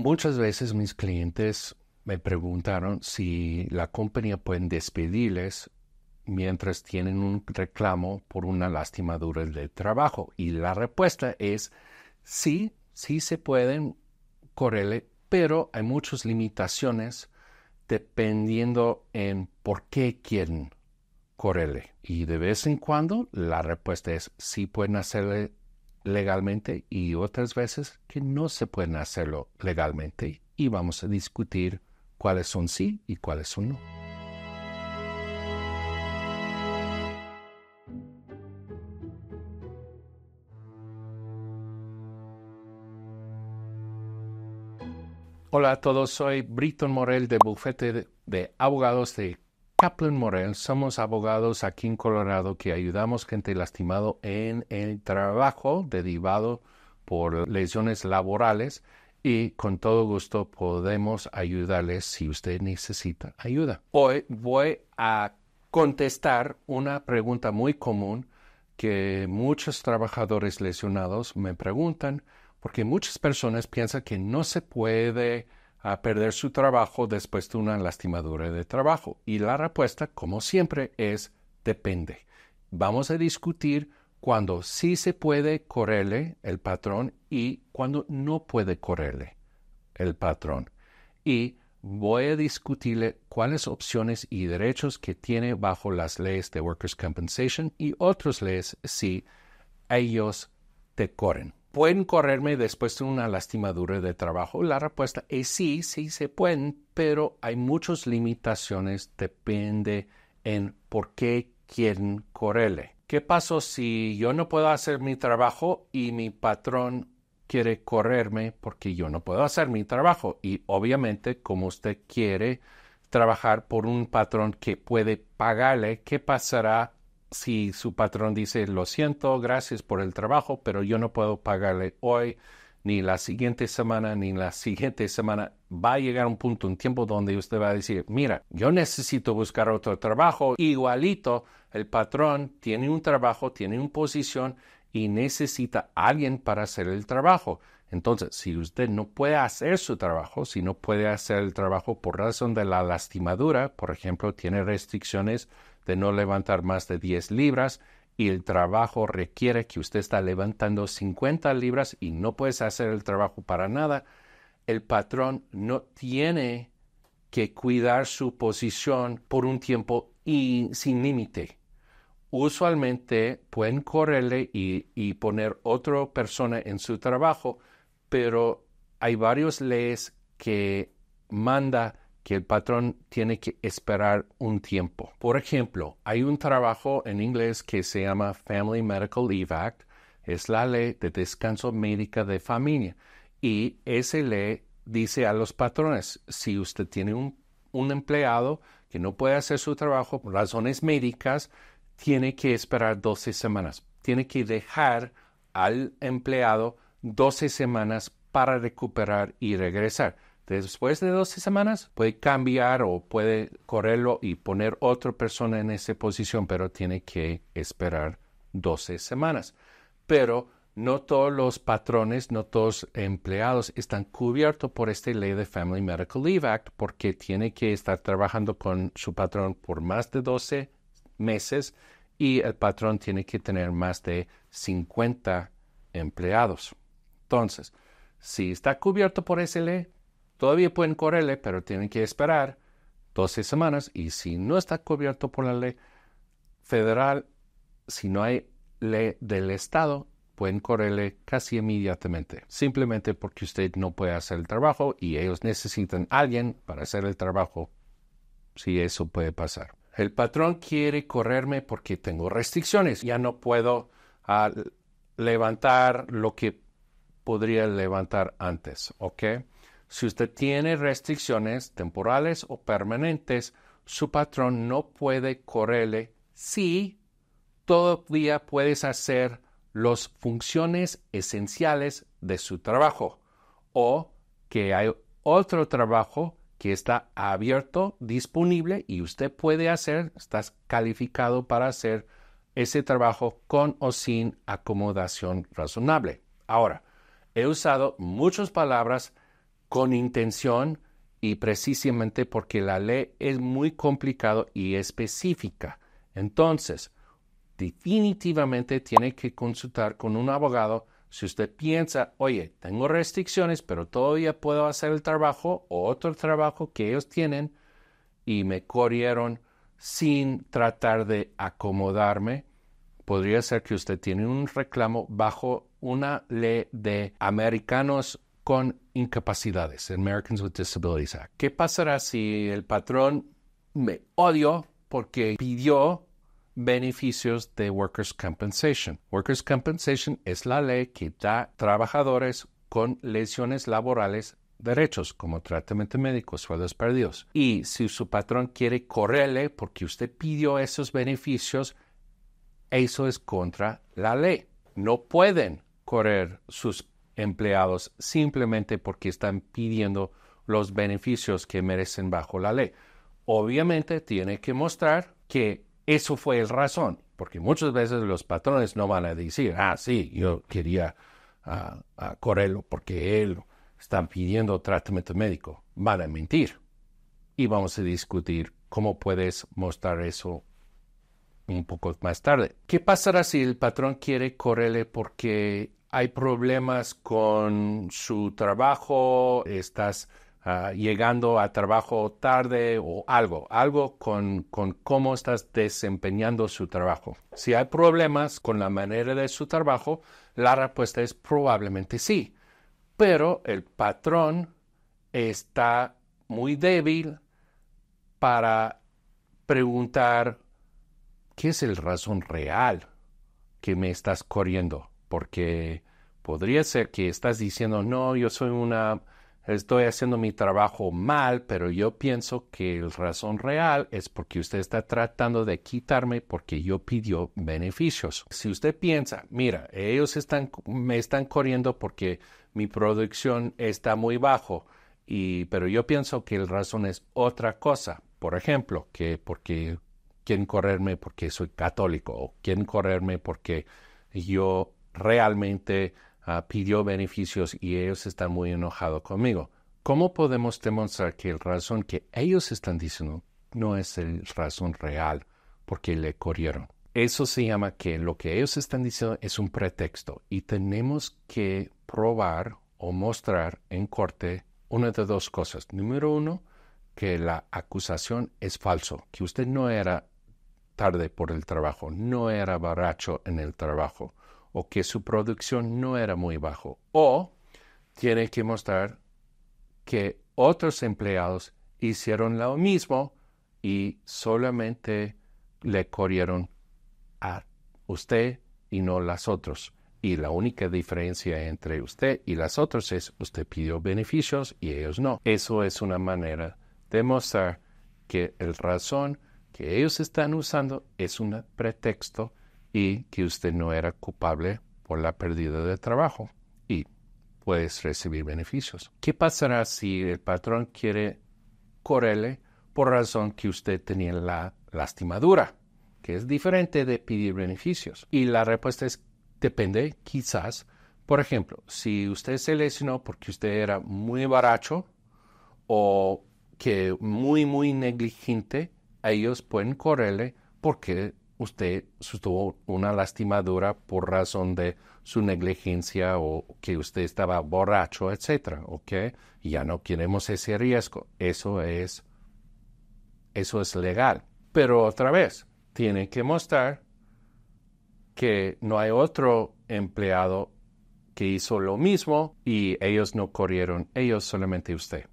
Muchas veces mis clientes me preguntaron si la compañía pueden despedirles mientras tienen un reclamo por una lastimadura del trabajo. Y la respuesta es sí, sí se pueden correrle, pero hay muchas limitaciones dependiendo en por qué quieren correrle. Y de vez en cuando la respuesta es sí pueden hacerle legalmente y otras veces que no se pueden hacerlo legalmente y vamos a discutir cuáles son sí y cuáles son no. Hola a todos, soy Britton Morel de Bufete de Abogados de Kaplan Morel, somos abogados aquí en Colorado que ayudamos gente lastimado en el trabajo derivado por lesiones laborales y con todo gusto podemos ayudarles si usted necesita ayuda. Hoy voy a contestar una pregunta muy común que muchos trabajadores lesionados me preguntan porque muchas personas piensan que no se puede a perder su trabajo después de una lastimadura de trabajo? Y la respuesta, como siempre, es depende. Vamos a discutir cuando sí se puede correrle el patrón y cuando no puede correrle el patrón. Y voy a discutirle cuáles opciones y derechos que tiene bajo las leyes de Workers' Compensation y otras leyes si ellos te corren. ¿Pueden correrme después de una lastimadura de trabajo? La respuesta es sí, sí se pueden, pero hay muchas limitaciones, depende en por qué quieren correrle. ¿Qué pasó si yo no puedo hacer mi trabajo y mi patrón quiere correrme porque yo no puedo hacer mi trabajo? Y obviamente, como usted quiere trabajar por un patrón que puede pagarle, ¿qué pasará si su patrón dice, lo siento, gracias por el trabajo, pero yo no puedo pagarle hoy, ni la siguiente semana, ni la siguiente semana, va a llegar un punto, un tiempo donde usted va a decir, mira, yo necesito buscar otro trabajo. Igualito, el patrón tiene un trabajo, tiene una posición y necesita a alguien para hacer el trabajo. Entonces, si usted no puede hacer su trabajo, si no puede hacer el trabajo por razón de la lastimadura, por ejemplo, tiene restricciones de no levantar más de 10 libras y el trabajo requiere que usted está levantando 50 libras y no puedes hacer el trabajo para nada, el patrón no tiene que cuidar su posición por un tiempo y sin límite. Usualmente pueden correrle y, y poner otra persona en su trabajo pero hay varias leyes que manda que el patrón tiene que esperar un tiempo. Por ejemplo, hay un trabajo en inglés que se llama Family Medical Leave Act, es la ley de descanso médica de familia y esa ley dice a los patrones, si usted tiene un, un empleado que no puede hacer su trabajo por razones médicas, tiene que esperar 12 semanas, tiene que dejar al empleado 12 semanas para recuperar y regresar. Después de 12 semanas puede cambiar o puede correrlo y poner otra persona en esa posición, pero tiene que esperar 12 semanas. Pero no todos los patrones, no todos empleados están cubiertos por esta ley de Family Medical Leave Act porque tiene que estar trabajando con su patrón por más de 12 meses y el patrón tiene que tener más de 50 empleados. Entonces, si está cubierto por ley, todavía pueden correrle, pero tienen que esperar 12 semanas. Y si no está cubierto por la ley federal, si no hay ley del Estado, pueden correrle casi inmediatamente, simplemente porque usted no puede hacer el trabajo y ellos necesitan a alguien para hacer el trabajo, si eso puede pasar. El patrón quiere correrme porque tengo restricciones, ya no puedo ah, levantar lo que podría levantar antes, ¿ok? Si usted tiene restricciones temporales o permanentes, su patrón no puede correrle si todavía puedes hacer las funciones esenciales de su trabajo o que hay otro trabajo que está abierto, disponible y usted puede hacer, estás calificado para hacer ese trabajo con o sin acomodación razonable. Ahora, he usado muchas palabras con intención y precisamente porque la ley es muy complicada y específica. Entonces, definitivamente tiene que consultar con un abogado si usted piensa, oye, tengo restricciones, pero todavía puedo hacer el trabajo o otro trabajo que ellos tienen y me corrieron sin tratar de acomodarme, podría ser que usted tiene un reclamo bajo una ley de americanos con incapacidades, Americans with Disabilities Act. ¿Qué pasará si el patrón me odio porque pidió beneficios de Workers' Compensation? Workers' Compensation es la ley que da trabajadores con lesiones laborales derechos como tratamiento médico, sueldos perdidos. Y si su patrón quiere correrle porque usted pidió esos beneficios, eso es contra la ley. No pueden correr sus empleados simplemente porque están pidiendo los beneficios que merecen bajo la ley. Obviamente tiene que mostrar que eso fue el razón, porque muchas veces los patrones no van a decir, ah, sí, yo quería ah, correrlo porque él está pidiendo tratamiento médico. Van a mentir. Y vamos a discutir cómo puedes mostrar eso un poco más tarde. ¿Qué pasará si el patrón quiere correrle porque hay problemas con su trabajo, estás ah, llegando a trabajo tarde o algo, algo con, con, cómo estás desempeñando su trabajo. Si hay problemas con la manera de su trabajo, la respuesta es probablemente sí, pero el patrón está muy débil para preguntar qué es el razón real que me estás corriendo porque podría ser que estás diciendo, no, yo soy una, estoy haciendo mi trabajo mal, pero yo pienso que la razón real es porque usted está tratando de quitarme porque yo pidió beneficios. Si usted piensa, mira, ellos están, me están corriendo porque mi producción está muy bajo, y, pero yo pienso que la razón es otra cosa. Por ejemplo, que porque quieren correrme porque soy católico o quieren correrme porque yo realmente ah, pidió beneficios y ellos están muy enojados conmigo. ¿Cómo podemos demostrar que la razón que ellos están diciendo no es la razón real porque le corrieron? Eso se llama que lo que ellos están diciendo es un pretexto y tenemos que probar o mostrar en corte una de dos cosas. Número uno, que la acusación es falso, que usted no era tarde por el trabajo, no era borracho en el trabajo que su producción no era muy bajo o tiene que mostrar que otros empleados hicieron lo mismo y solamente le corrieron a usted y no las otros. Y la única diferencia entre usted y las otras es usted pidió beneficios y ellos no. Eso es una manera de mostrar que el razón que ellos están usando es un pretexto y que usted no era culpable por la pérdida de trabajo y puedes recibir beneficios. ¿Qué pasará si el patrón quiere correrle por razón que usted tenía la lastimadura? Que es diferente de pedir beneficios. Y la respuesta es, depende, quizás. Por ejemplo, si usted se lesionó porque usted era muy baracho o que muy, muy negligente, ellos pueden correrle porque usted sostuvo una lastimadura por razón de su negligencia o que usted estaba borracho, etcétera, ¿ok? Ya no queremos ese riesgo. Eso es, eso es legal. Pero otra vez, tiene que mostrar que no hay otro empleado que hizo lo mismo y ellos no corrieron, ellos solamente usted.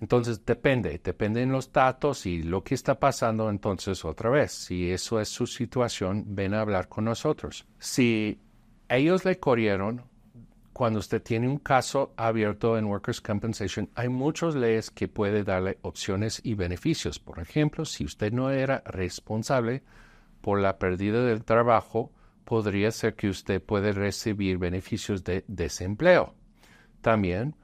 Entonces depende, depende en los datos y lo que está pasando entonces otra vez. Si eso es su situación, ven a hablar con nosotros. Si ellos le corrieron, cuando usted tiene un caso abierto en Workers' Compensation, hay muchas leyes que puede darle opciones y beneficios. Por ejemplo, si usted no era responsable por la pérdida del trabajo, podría ser que usted puede recibir beneficios de desempleo. También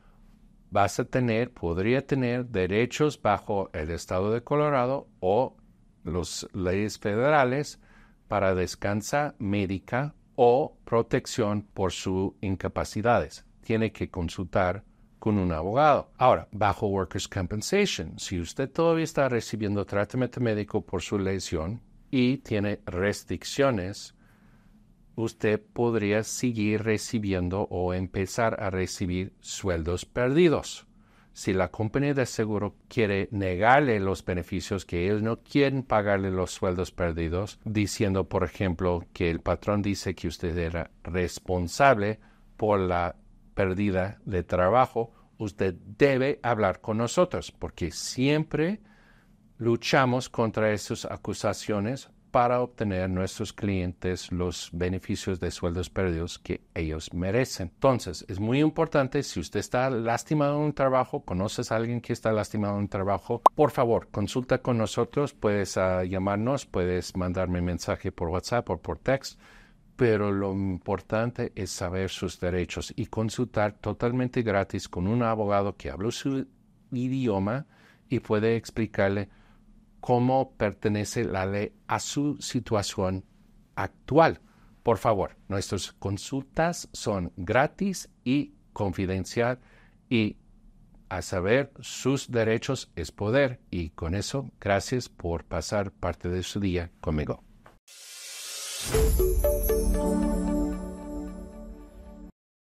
vas a tener, podría tener derechos bajo el estado de Colorado o las leyes federales para descansa médica o protección por sus incapacidades. Tiene que consultar con un abogado. Ahora, bajo Workers' Compensation, si usted todavía está recibiendo tratamiento médico por su lesión y tiene restricciones usted podría seguir recibiendo o empezar a recibir sueldos perdidos. Si la compañía de seguro quiere negarle los beneficios que ellos no quieren pagarle los sueldos perdidos, diciendo, por ejemplo, que el patrón dice que usted era responsable por la pérdida de trabajo, usted debe hablar con nosotros, porque siempre luchamos contra esas acusaciones para obtener nuestros clientes los beneficios de sueldos perdidos que ellos merecen. Entonces, es muy importante, si usted está lastimado en un trabajo, conoces a alguien que está lastimado en un trabajo, por favor, consulta con nosotros, puedes ah, llamarnos, puedes mandarme mensaje por WhatsApp o por text pero lo importante es saber sus derechos y consultar totalmente gratis con un abogado que habla su idioma y puede explicarle cómo pertenece la ley a su situación actual. Por favor, nuestras consultas son gratis y confidencial y a saber, sus derechos es poder y con eso, gracias por pasar parte de su día conmigo.